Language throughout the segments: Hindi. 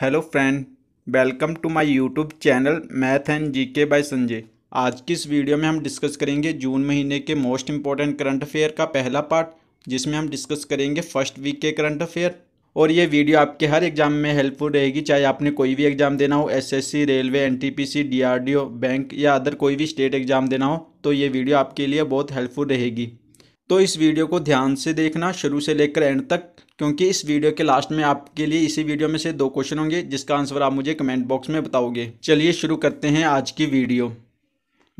hello friend welcome to my YouTube channel math and GK by Sanjay आज की इस वीडियो में हम डिस्कस करेंगे जून महीने के मोस्ट इंपॉर्टेंट करंट अफेयर का पहला पार्ट जिसमें हम डिस्कस करेंगे फर्स्ट वीक के करंट अफेयर और ये वीडियो आपके हर एग्जाम में हेल्पफुल रहेगी चाहे आपने कोई भी एग्जाम देना हो S railway N T bank या अदर कोई भी स्टेट एग्जाम देना हो तो ये वीडियो आपके लिए बहुत हेल्पफुल रहेगी तो इस वीडियो को ध्यान से देखना शुरू से लेकर एंड तक क्योंकि इस वीडियो के लास्ट में आपके लिए इसी वीडियो में से दो क्वेश्चन होंगे जिसका आंसर आप मुझे कमेंट बॉक्स में बताओगे चलिए शुरू करते हैं आज की वीडियो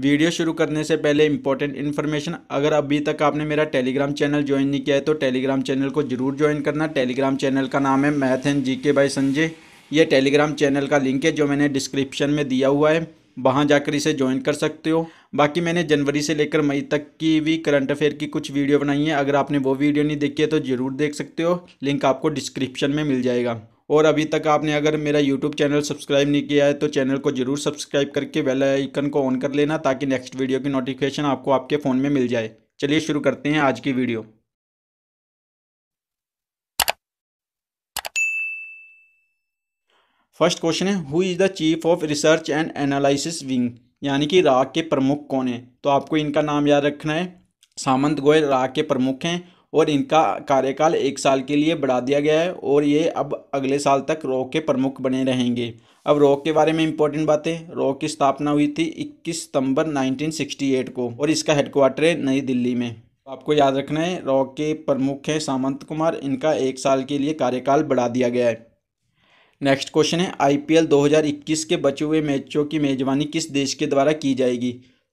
वीडियो शुरू करने से पहले इंपॉर्टेंट इन्फॉर्मेशन अगर अभी तक आपने मेरा टेलीग्राम चैनल ज्वाइन नहीं किया है तो टेलीग्राम चैनल को जरूर ज्वाइन करना टेलीग्राम चैनल का नाम है मैथ एन जी के बाई संजय यह टेलीग्राम चैनल का लिंक है जो मैंने डिस्क्रिप्शन में दिया हुआ है वहाँ जाकर इसे ज्वाइन कर सकते हो बाकी मैंने जनवरी से लेकर मई तक की भी करंट अफेयर की कुछ वीडियो बनाई है अगर आपने वो वीडियो नहीं देखी है तो ज़रूर देख सकते हो लिंक आपको डिस्क्रिप्शन में मिल जाएगा और अभी तक आपने अगर मेरा यूट्यूब चैनल सब्सक्राइब नहीं किया है तो चैनल को जरूर सब्सक्राइब करके बेल आइकन को ऑन कर लेना ताकि नेक्स्ट वीडियो की नोटिफिकेशन आपको आपके फ़ोन में मिल जाए चलिए शुरू करते हैं आज की वीडियो फर्स्ट क्वेश्चन है who is the chief of research and analysis wing यानी कि राग के प्रमुख कौन है तो आपको इनका नाम याद रखना है सामंत गोयल राग के प्रमुख हैं और इनका कार्यकाल एक साल के लिए बढ़ा दिया गया है और ये अब अगले साल तक रॉक के प्रमुख बने रहेंगे अब रॉक के बारे में इंपॉर्टेंट बातें रॉक की स्थापना हुई थी 21 सितंबर 1968 को और इसका हेडक्वार्टर है नई दिल्ली में तो आपको याद रखना है रॉक के प्रमुख हैं सामंत कुमार इनका एक साल के लिए कार्यकाल बढ़ा दिया गया है नेक्स्ट क्वेश्चन है आईपीएल 2021 के बचे हुए मैचों की मेज़बानी किस देश के द्वारा की जाएगी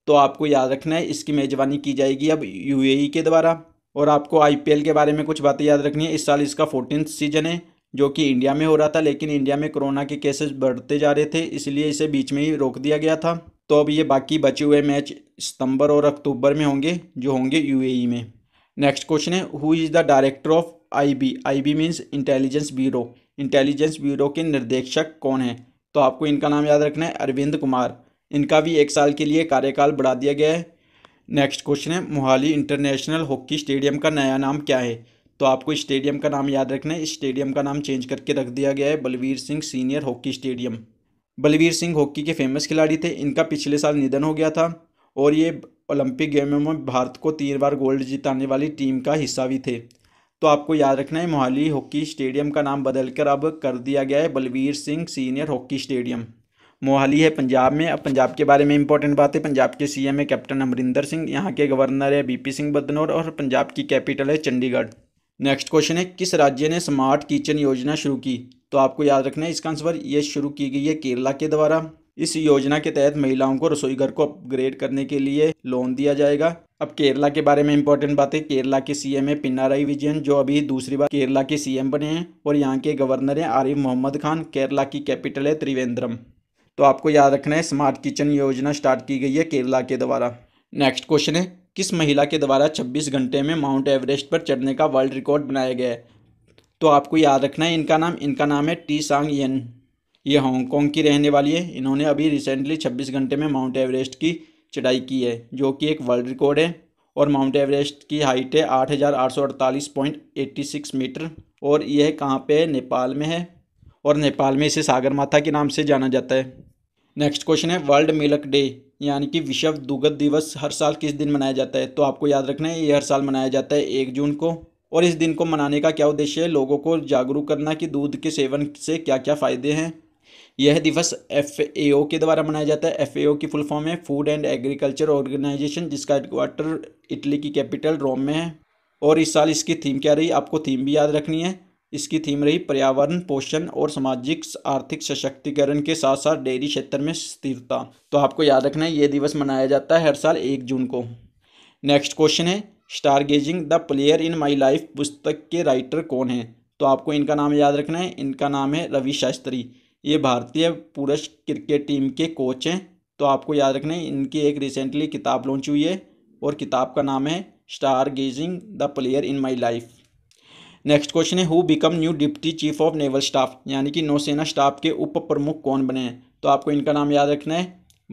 तो आपको याद रखना है इसकी मेज़बानी की जाएगी अब यूएई के द्वारा और आपको आईपीएल के बारे में कुछ बातें याद रखनी है इस साल इसका फोर्टीन सीजन है जो कि इंडिया में हो रहा था लेकिन इंडिया में कोरोना के केसेस बढ़ते जा रहे थे इसलिए इसे बीच में ही रोक दिया गया था तो अब ये बाकी बचे हुए मैच सितंबर और अक्टूबर में होंगे जो होंगे यूएई में नेक्स्ट क्वेश्चन है who is the director of IB IB means intelligence bureau intelligence bureau के निर्देशक कौन हैं तो आपको इनका नाम याद रखना है अरविंद कुमार इनका भी एक साल के लिए कार्यकाल बढ़ा दिया गया है नेक्स्ट क्वेश्चन है मोहाली इंटरनेशनल हॉकी स्टेडियम का नया नाम क्या है तो आपको स्टेडियम का नाम याद रखना है स्टेडियम का नाम चेंज करके रख दिया गया है Balbir Singh senior hockey stadium Balbir Singh hockey के फेमस खिलाड़ी थे इनका पिछले साल निधन हो गया था और ये ओलंपिक गेमों में भारत को तीन बार गोल्ड जिताने वाली टीम का हिस्सा भी थे तो आपको याद रखना है मोहाली हॉकी स्टेडियम का नाम बदलकर अब कर दिया गया है Balbir Singh senior hockey stadium Mohali है पंजाब में अब पंजाब के बारे में इंपॉर्टेंट बात है पंजाब के सीएम है कैप्टन अमरिंदर सिंह यहाँ के गवर्नर है बीपी सिंह बदनौर और पंजाब की कैपिटल है चंडीगढ़ नेक्स्ट क्वेश्चन है किस राज्य ने स्मार्ट किचन योजना शुरू की तो आपको याद रखना है इसका आंसर ये शुरू की गई है केरला के द्वारा इस योजना के तहत महिलाओं को रसोई घर को अपग्रेड करने के लिए लोन दिया जाएगा अब केरला के बारे में इंपॉर्टेंट बातें केरला के सीएम है पिनाराई विजयन जो अभी दूसरी बार केरला के सीएम बने हैं और यहाँ के गवर्नर हैं आरिफ मोहम्मद खान केरला की कैपिटल है त्रिवेंद्रम तो आपको याद रखना है स्मार्ट किचन योजना स्टार्ट की गई है केरला के द्वारा नेक्स्ट क्वेश्चन है किस महिला के द्वारा छब्बीस घंटे में माउंट एवरेस्ट पर चढ़ने का वर्ल्ड रिकॉर्ड बनाया गया है तो आपको याद रखना है इनका नाम इनका नाम है टी सांग यन ये हांगकॉन्ग की रहने वाली है इन्होंने अभी रिसेंटली छब्बीस घंटे में माउंट एवरेस्ट की चढ़ाई की है जो कि एक वर्ल्ड रिकॉर्ड है और माउंट एवरेस्ट की हाइट है आठ हज़ार आठ सौ अड़तालीस पॉइंट एट्टी सिक्स मीटर और यह कहाँ पे नेपाल में है और नेपाल में इसे सागर माथा के नाम से जाना जाता है नेक्स्ट क्वेश्चन है वर्ल्ड मिल्क डे यानी कि विश्व दुग्ध दिवस हर साल किस दिन मनाया जाता है तो आपको याद रखना है ये हर साल मनाया जाता है एक जून को और इस दिन को मनाने का क्या उद्देश्य है लोगों को जागरूक करना कि दूध के सेवन से क्या क्या फ़ायदे हैं यह दिवस एफ के द्वारा मनाया जाता है एफ की फुल फॉर्म है फूड एंड एग्रीकल्चर ऑर्गेनाइजेशन जिसका हेडक्वार्टर इटली की कैपिटल रोम में है और इस साल इसकी थीम क्या रही आपको थीम भी याद रखनी है इसकी थीम रही पर्यावरण पोषण और सामाजिक आर्थिक सशक्तिकरण के साथ साथ डेयरी क्षेत्र में स्थिरता तो आपको याद रखना है ये दिवस मनाया जाता है हर साल एक जून को नेक्स्ट क्वेश्चन है star gazing the player in my life पुस्तक के राइटर कौन है तो आपको इनका नाम याद रखना है इनका नाम है रवि शास्त्री ये भारतीय पुरुष क्रिकेट टीम के कोच हैं तो आपको याद रखना है इनकी एक रिसेंटली किताब लॉन्च हुई है और किताब का नाम है star gazing the player in my life next question है who become new deputy chief of naval staff यानी कि नौसेना स्टाफ के उप प्रमुख कौन बने हैं तो आपको इनका नाम याद रखना है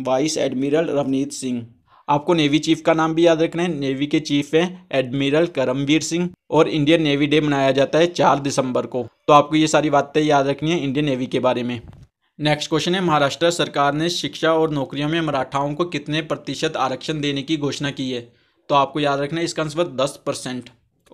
वाइस एडमिरल रवनीत सिंह आपको नेवी चीफ का नाम भी याद रखना है नेवी के चीफ हैं एडमिरल करमवीर सिंह और इंडियन नेवी डे मनाया जाता है चार दिसंबर को तो आपको ये सारी बातें याद रखनी है इंडियन नेवी के बारे में नेक्स्ट क्वेश्चन है महाराष्ट्र सरकार ने शिक्षा और नौकरियों में मराठाओं को कितने प्रतिशत आरक्षण देने की घोषणा की है तो आपको याद रखना है इसका आंसर दस परसेंट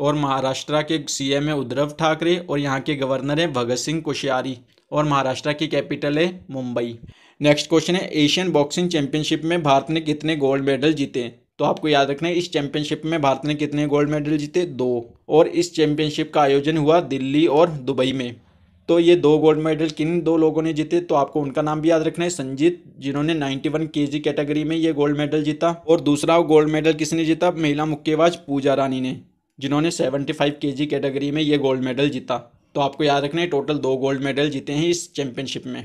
और महाराष्ट्र के सीएम है उद्धव ठाकरे और यहाँ के गवर्नर हैं भगत सिंह कोश्यारी और महाराष्ट्र की कैपिटल है मुंबई नेक्स्ट क्वेश्चन है एशियन बॉक्सिंग चैंपियनशिप में भारत ने कितने गोल्ड मेडल जीते तो आपको याद रखना है इस चैंपियनशिप में भारत ने कितने गोल्ड मेडल जीते दो और इस चैंपियनशिप का आयोजन हुआ दिल्ली और दुबई में तो ये दो गोल्ड मेडल किन दो लोगों ने जीते तो आपको उनका नाम भी याद रखना है संजीत जिन्होंने 91 वन कैटेगरी में ये गोल्ड मेडल जीता और दूसरा गोल्ड मेडल किसने जीता महिला मुक्केबाज पूजा रानी ने जिन्होंने 75 फाइव के कैटेगरी में ये गोल्ड मेडल जीता तो आपको याद रखना है टोटल दो गोल्ड मेडल जीते हैं इस चैंपियनशिप में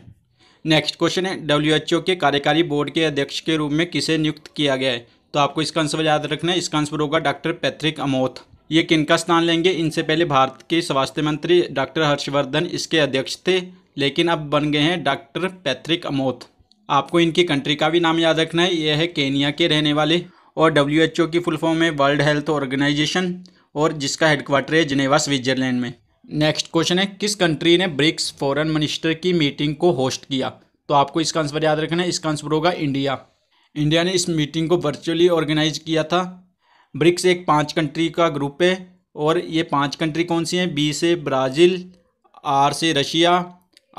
नेक्स्ट क्वेश्चन है डब्ल्यू के कार्यकारी बोर्ड के अध्यक्ष के रूप में किसे नियुक्त किया गया है तो आपको इसका आंसर याद रखना है इसका आंसर होगा डॉक्टर पैथ्रिक अमोथ ये किनका स्थान लेंगे इनसे पहले भारत के स्वास्थ्य मंत्री डॉक्टर हर्षवर्धन इसके अध्यक्ष थे लेकिन अब बन गए हैं डॉक्टर पैथ्रिक अमोथ आपको इनकी कंट्री का भी नाम याद रखना है ये है केनिया के रहने वाले और डब्ल्यू की फुल फॉर्म है वर्ल्ड हेल्थ ऑर्गेनाइजेशन और जिसका हेडक्वार्टर है जिनेवा स्विट्जरलैंड में नेक्स्ट क्वेश्चन है किस कंट्री ने ब्रिक्स फॉरेन मिनिस्टर की मीटिंग को होस्ट किया तो आपको इसका आंसर याद रखना है इसका आंसर होगा इंडिया इंडिया ने इस मीटिंग को वर्चुअली ऑर्गेनाइज किया था ब्रिक्स एक पांच कंट्री का ग्रुप है और ये पांच कंट्री कौन सी हैं बी से ब्राज़ील आर से रशिया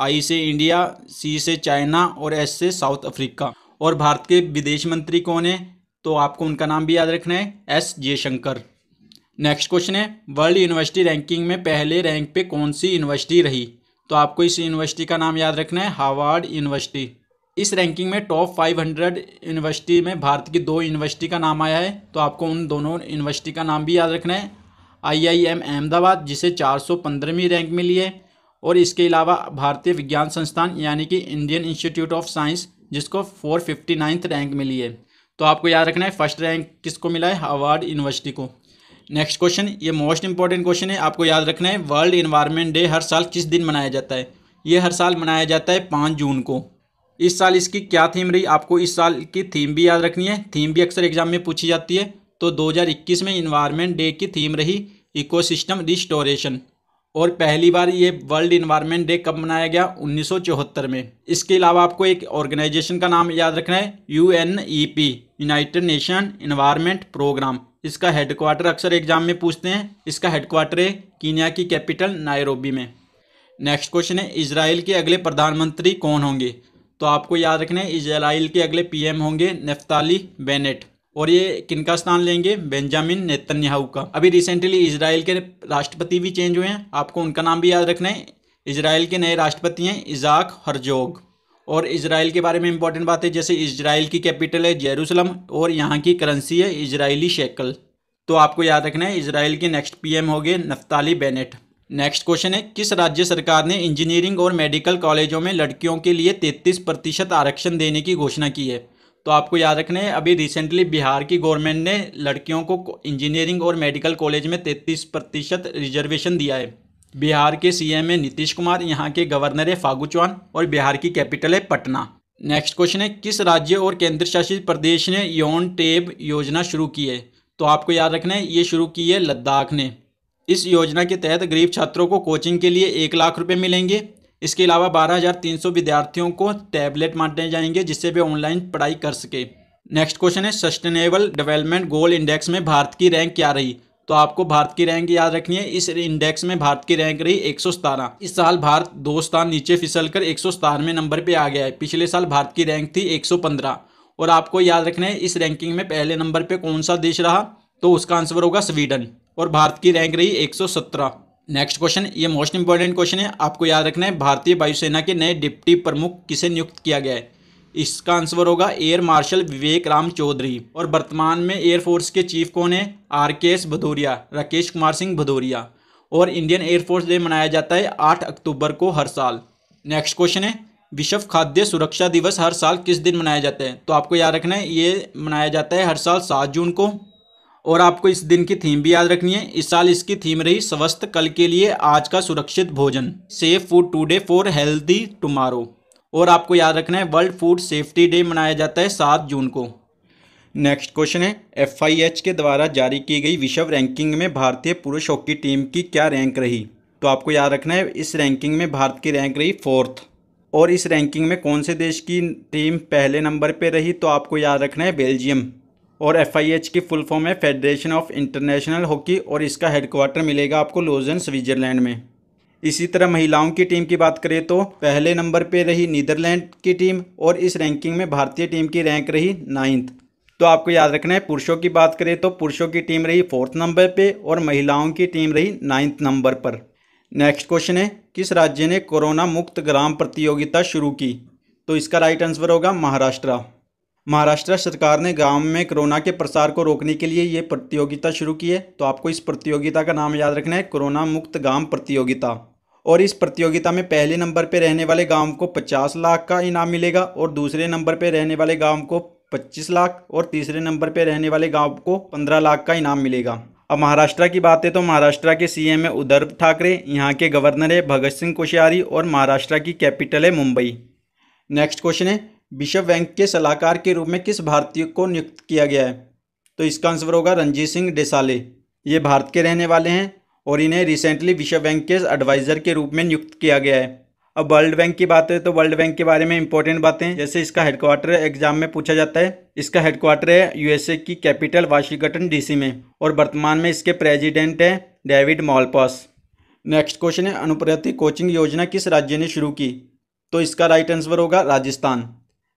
आई से इंडिया सी से चाइना और एस से साउथ अफ्रीका और भारत के विदेश मंत्री कौन है तो आपको उनका नाम भी याद रखना है एस जयशंकर नेक्स्ट क्वेश्चन है वर्ल्ड यूनिवर्सिटी रैंकिंग में पहले रैंक पे कौन सी यूनिवर्सिटी रही तो आपको इस यूनिवर्सिटी का नाम याद रखना है हावार्ड यूनिवर्सिटी इस रैंकिंग में टॉप 500 यूनिवर्सिटी में भारत की दो यूनिवर्सिटी का नाम आया है तो आपको उन दोनों यूनिवर्सिटी का नाम भी याद रखना है आई अहमदाबाद जिसे 415वीं रैंक मिली है और इसके अलावा भारतीय विज्ञान संस्थान यानी कि इंडियन इंस्टीट्यूट ऑफ साइंस जिसको फोर रैंक मिली है तो आपको याद रखना है फर्स्ट रैंक किसको मिला है हावार्ड यूनिवर्सिटी को नेक्स्ट क्वेश्चन ये मोस्ट इंपॉर्टेंट क्वेश्चन है आपको याद रखना है वर्ल्ड इन्वायरमेंट डे हर साल किस दिन मनाया जाता है ये हर साल मनाया जाता है पाँच जून को इस साल इसकी क्या थीम रही आपको इस साल की थीम भी याद रखनी है थीम भी अक्सर एग्जाम में पूछी जाती है तो 2021 में इन्वायरमेंट डे की थीम रही इकोसिस्टम रिस्टोरेशन और पहली बार ये वर्ल्ड इन्वायरमेंट डे कब मनाया गया उन्नीस में इसके अलावा आपको एक ऑर्गेनाइजेशन का नाम याद रखना है U United Nation environment programme इसका हेडक्वार्टर अक्सर एग्जाम में पूछते हैं इसका हेडक्वार्टर है कीनिया की कैपिटल नायरोबी में नेक्स्ट क्वेश्चन है इसराइल के अगले प्रधानमंत्री कौन होंगे तो आपको याद रखना है इसराइल के अगले पीएम होंगे नेफ्ताली बेनेट और ये किनका स्थान लेंगे बेंजामिन नेतन्याहू का अभी रिसेंटली इसराइल के राष्ट्रपति भी चेंज हुए हैं आपको उनका नाम भी याद रखना है इसराइल के नए राष्ट्रपति हैं इजाक हरजोग और इसराइल के बारे में इंपॉर्टेंट बात है जैसे इसराइल की कैपिटल है जेरूसलम और यहाँ की करेंसी है इसराइली शेकल तो आपको याद रखना है इसराइल के नेक्स्ट पीएम हो गए नफ्ताली बेनेट नेक्स्ट क्वेश्चन है किस राज्य सरकार ने इंजीनियरिंग और मेडिकल कॉलेजों में लड़कियों के लिए 33 प्रतिशत आरक्षण देने की घोषणा की है तो आपको याद रखना है अभी रिसेंटली बिहार की गवर्नमेंट ने लड़कियों को इंजीनियरिंग और मेडिकल कॉलेज में तैतीस प्रतिशत रिजर्वेशन दिया है बिहार के सीएम है नीतीश कुमार यहाँ के गवर्नर है फागू चौहान और बिहार की कैपिटल है पटना नेक्स्ट क्वेश्चन है किस राज्य और केंद्र शासित प्रदेश ने यौन टेब योजना शुरू की है तो आपको याद रखना है ये शुरू की है लद्दाख ने इस योजना के तहत गरीब छात्रों को कोचिंग के लिए एक लाख रुपये मिलेंगे इसके अलावा बारह हज़ार तीन सौ विद्यार्थियों को टैबलेट बांटे जाएंगे जिससे वे ऑनलाइन पढ़ाई कर सके नेक्स्ट क्वेश्चन है सस्टेनेबल डेवलपमेंट गोल इंडेक्स में भारत की रैंक क्या रही तो आपको भारत की रैंक याद रखनी है इस इंडेक्स में भारत की रैंक रही एक इस साल भारत दो स्थान नीचे फिसल कर एक नंबर पर आ गया है पिछले साल भारत की रैंक थी 115 और आपको याद रखना है इस रैंकिंग में पहले नंबर पे कौन सा देश रहा तो उसका आंसर होगा स्वीडन और भारत की रैंक रही 117 नेक्स्ट क्वेश्चन ये मोस्ट इंपॉर्टेंट क्वेश्चन है आपको याद रखना है भारतीय वायुसेना के नए डिप्टी प्रमुख किसे नियुक्त किया गया है इसका आंसर होगा एयर मार्शल विवेक राम चौधरी और वर्तमान में एयरफोर्स के चीफ कौन है R K S Bhadauria Rakesh Kumar Singh Bhadauria और इंडियन एयरफोर्स डे मनाया जाता है आठ अक्टूबर को हर साल नेक्स्ट क्वेश्चन है विश्व खाद्य सुरक्षा दिवस हर साल किस दिन मनाया जाता है तो आपको याद रखना है ये मनाया जाता है हर साल सात जून को और आपको इस दिन की थीम भी याद रखनी है इस साल इसकी थीम रही स्वस्थ कल के लिए आज का सुरक्षित भोजन safe food today for healthy tomorrow और आपको याद रखना है वर्ल्ड फूड सेफ्टी डे मनाया जाता है सात जून को नेक्स्ट क्वेश्चन है एफ के द्वारा जारी की गई विश्व रैंकिंग में भारतीय पुरुष हॉकी टीम की क्या रैंक रही तो आपको याद रखना है इस रैंकिंग में भारत की रैंक रही फोर्थ और इस रैंकिंग में कौन से देश की टीम पहले नंबर पर रही तो आपको याद रखना है बेल्जियम और एफ की फुल फॉर्म है फेडरेशन ऑफ इंटरनेशनल हॉकी और इसका हेडक्वार्टर मिलेगा आपको लोजन स्विट्ज़रलैंड में इसी तरह महिलाओं की टीम की बात करें तो पहले नंबर पर रही नीदरलैंड की टीम और इस रैंकिंग में भारतीय टीम की रैंक रही नाइन्थ तो आपको याद रखना है पुरुषों की बात करें तो पुरुषों की टीम रही फोर्थ नंबर पे और महिलाओं की टीम रही नाइन्थ नंबर पर नेक्स्ट क्वेश्चन है किस राज्य ने कोरोना मुक्त ग्राम प्रतियोगिता शुरू की तो इसका राइट आंसर होगा महाराष्ट्र महाराष्ट्र सरकार ने गांव में कोरोना के प्रसार को रोकने के लिए ये प्रतियोगिता शुरू की है तो आपको इस प्रतियोगिता का नाम याद रखना है कोरोना मुक्त गांव प्रतियोगिता और इस प्रतियोगिता में पहले नंबर पर रहने वाले गांव को पचास लाख का इनाम मिलेगा और दूसरे नंबर पर रहने वाले गांव को पच्चीस लाख और तीसरे नंबर पर रहने वाले गांव को पंद्रह लाख का इनाम मिलेगा अब महाराष्ट्र की बात है तो महाराष्ट्र के सीएम है उद्धव ठाकरे यहाँ के गवर्नर है भगत सिंह कोश्यारी और महाराष्ट्र की कैपिटल है मुंबई नेक्स्ट क्वेश्चन है विश्व बैंक के सलाहकार के रूप में किस भारतीय को नियुक्त किया गया है तो इसका आंसर होगा रंजीत सिंह डेसाले ये भारत के रहने वाले हैं और इन्हें रिसेंटली विश्व बैंक के एडवाइज़र के रूप में नियुक्त किया गया है अब वर्ल्ड बैंक की बात है तो वर्ल्ड बैंक के बारे में इंपॉर्टेंट बातें जैसे इसका हेडक्वार्टर एग्जाम में पूछा जाता है इसका हेडक्वार्टर है यूएसए की कैपिटल वाशिंगटन डीसी में और वर्तमान में इसके प्रेसिडेंट हैं डेविड मॉलपॉस नेक्स्ट क्वेश्चन है अनुप्रति कोचिंग योजना किस राज्य ने शुरू की तो इसका राइट आंसर होगा राजस्थान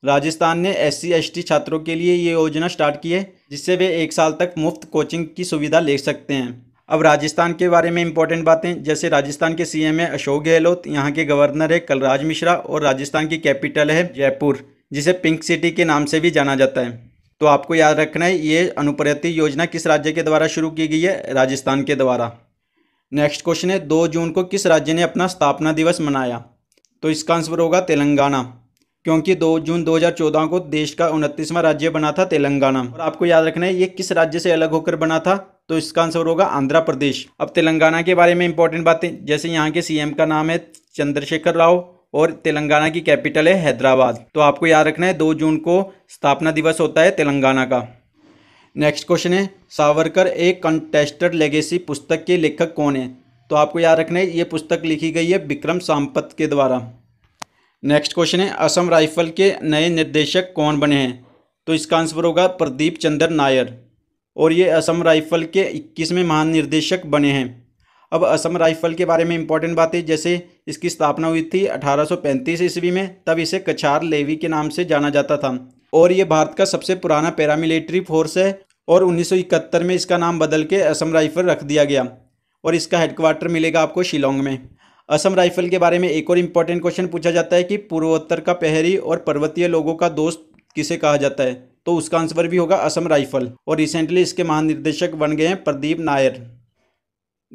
राजस्थान ने एस सी छात्रों के लिए ये योजना स्टार्ट की है जिससे वे एक साल तक मुफ्त कोचिंग की सुविधा ले सकते हैं अब राजस्थान के बारे में इंपॉर्टेंट बातें जैसे राजस्थान के सीएम है अशोक गहलोत यहाँ के गवर्नर है कलराज मिश्रा और राजस्थान की कैपिटल है जयपुर जिसे पिंक सिटी के नाम से भी जाना जाता है तो आपको याद रखना है ये अनुप्रति योजना किस राज्य के द्वारा शुरू की गई है राजस्थान के द्वारा नेक्स्ट क्वेश्चन है दो जून को किस राज्य ने अपना स्थापना दिवस मनाया तो इसका आंसर होगा तेलंगाना क्योंकि 2 जून 2014 को देश का उनतीसवां राज्य बना था तेलंगाना और आपको याद रखना है ये किस राज्य से अलग होकर बना था तो इसका आंसर होगा आंध्र प्रदेश अब तेलंगाना के बारे में इंपॉर्टेंट बातें जैसे यहाँ के सीएम का नाम है चंद्रशेखर राव और तेलंगाना की कैपिटल है हैदराबाद तो आपको याद रखना है दो जून को स्थापना दिवस होता है तेलंगाना का नेक्स्ट क्वेश्चन है सावरकर एक कंटेस्टेड लेगेसी पुस्तक के लेखक कौन है तो आपको याद रखना है ये पुस्तक लिखी गई है विक्रम सांपत के द्वारा नेक्स्ट क्वेश्चन है असम राइफल के नए निर्देशक कौन बने हैं तो इसका आंसर होगा प्रदीप चंद्र नायर और ये असम राइफल के इक्कीसवें महानिर्देशक बने हैं अब असम राइफल के बारे में इंपॉर्टेंट बातें जैसे इसकी स्थापना हुई थी 1835 ईस्वी में तब इसे कछार लेवी के नाम से जाना जाता था और ये भारत का सबसे पुराना पैरामिलिट्री फोर्स है और 1971 में इसका नाम बदल के असम राइफल रख दिया गया और इसका हेडक्वार्टर मिलेगा आपको शिलोंग में असम राइफल के बारे में एक और इम्पॉर्टेंट क्वेश्चन पूछा जाता है कि पूर्वोत्तर का पहरी और पर्वतीय लोगों का दोस्त किसे कहा जाता है तो उसका आंसर भी होगा असम राइफल और रिसेंटली इसके महानिर्देशक बन गए हैं प्रदीप नायर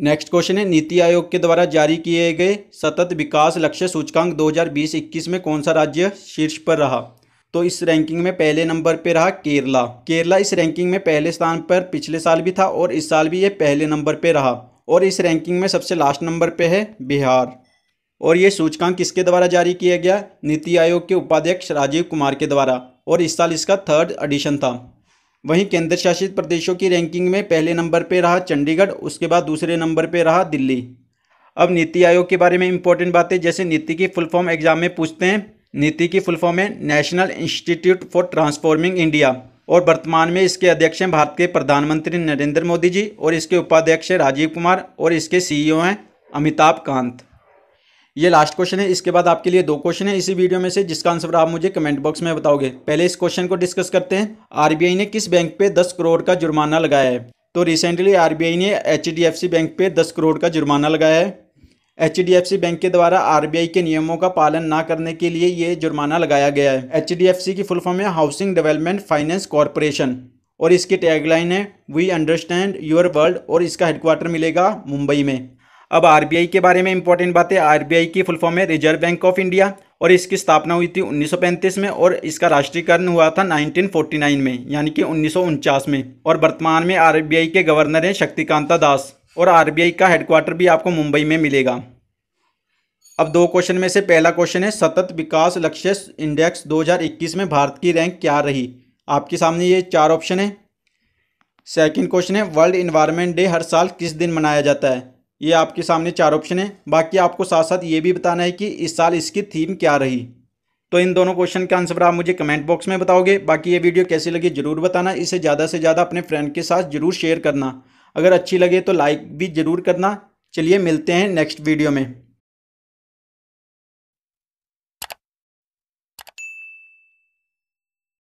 नेक्स्ट क्वेश्चन है नीति आयोग के द्वारा जारी किए गए सतत विकास लक्ष्य सूचकांक 2020-21 में कौन सा राज्य शीर्ष पर रहा तो इस रैंकिंग में पहले नंबर पर रहा केरला केरला इस रैंकिंग में पहले स्थान पर पिछले साल भी था और इस साल भी ये पहले नंबर पर रहा और इस रैंकिंग में सबसे लास्ट नंबर पर है बिहार और ये सूचकांक किसके द्वारा जारी किया गया नीति आयोग के उपाध्यक्ष राजीव कुमार के द्वारा और इस साल इसका थर्ड एडिशन था वहीं केंद्र शासित प्रदेशों की रैंकिंग में पहले नंबर पर रहा चंडीगढ़ उसके बाद दूसरे नंबर पर रहा दिल्ली अब नीति आयोग के बारे में इंपॉर्टेंट बातें जैसे नीति की फुल फॉर्म एग्जाम में पूछते हैं नीति की फुल फॉर्म है national institute for transforming India और वर्तमान में इसके अध्यक्ष हैं भारत के प्रधानमंत्री नरेंद्र मोदी जी और इसके उपाध्यक्ष हैं राजीव कुमार और इसके सीईओ e हैं अमिताभ कांत ये लास्ट क्वेश्चन है इसके बाद आपके लिए दो क्वेश्चन है इसी वीडियो में से जिसका आंसर आप मुझे कमेंट बॉक्स में बताओगे पहले इस क्वेश्चन को डिस्कस करते हैं आरबीआई ने किस बैंक पे दस करोड़ का जुर्माना लगाया है तो रिसेंटली आरबीआई ने एच बैंक पे दस करोड़ का जुर्माना लगाया है एच बैंक के द्वारा आई के नियमों का पालन ना करने के लिए ये जुर्माना लगाया गया है एच की फुल फॉर्म है हाउसिंग डेवलपमेंट फाइनेंस कॉरपोरेशन और इसकी टैगलाइन है वी अंडरस्टैंड योर वर्ल्ड और इसका हेडक्वार्टर मिलेगा मुंबई में अब आरबीआई के बारे में इंपॉर्टेंट बातें है आरबीआई की फुल फॉर्म है रिजर्व बैंक ऑफ इंडिया और इसकी स्थापना हुई थी 1935 में और इसका राष्ट्रीयकरण हुआ था 1949 में यानी कि उन्नीस में और वर्तमान में आर के गवर्नर हैं शक्तिकांता दास और आर का हेडक्वार्टर भी आपको मुंबई में मिलेगा अब दो क्वेश्चन में से पहला क्वेश्चन है सतत विकास लक्ष्य इंडेक्स 2021 में भारत की रैंक क्या रही आपके सामने ये चार ऑप्शन है सेकंड क्वेश्चन है वर्ल्ड इन्वायरमेंट डे हर साल किस दिन मनाया जाता है ये आपके सामने चार ऑप्शन है बाकी आपको साथ साथ ये भी बताना है कि इस साल इसकी थीम क्या रही तो इन दोनों क्वेश्चन का आंसर आप मुझे कमेंट बॉक्स में बताओगे बाकी ये वीडियो कैसी लगी जरूर बताना इसे ज़्यादा से ज़्यादा अपने फ्रेंड के साथ जरूर शेयर करना अगर अच्छी लगे तो लाइक भी ज़रूर करना चलिए मिलते हैं नेक्स्ट वीडियो में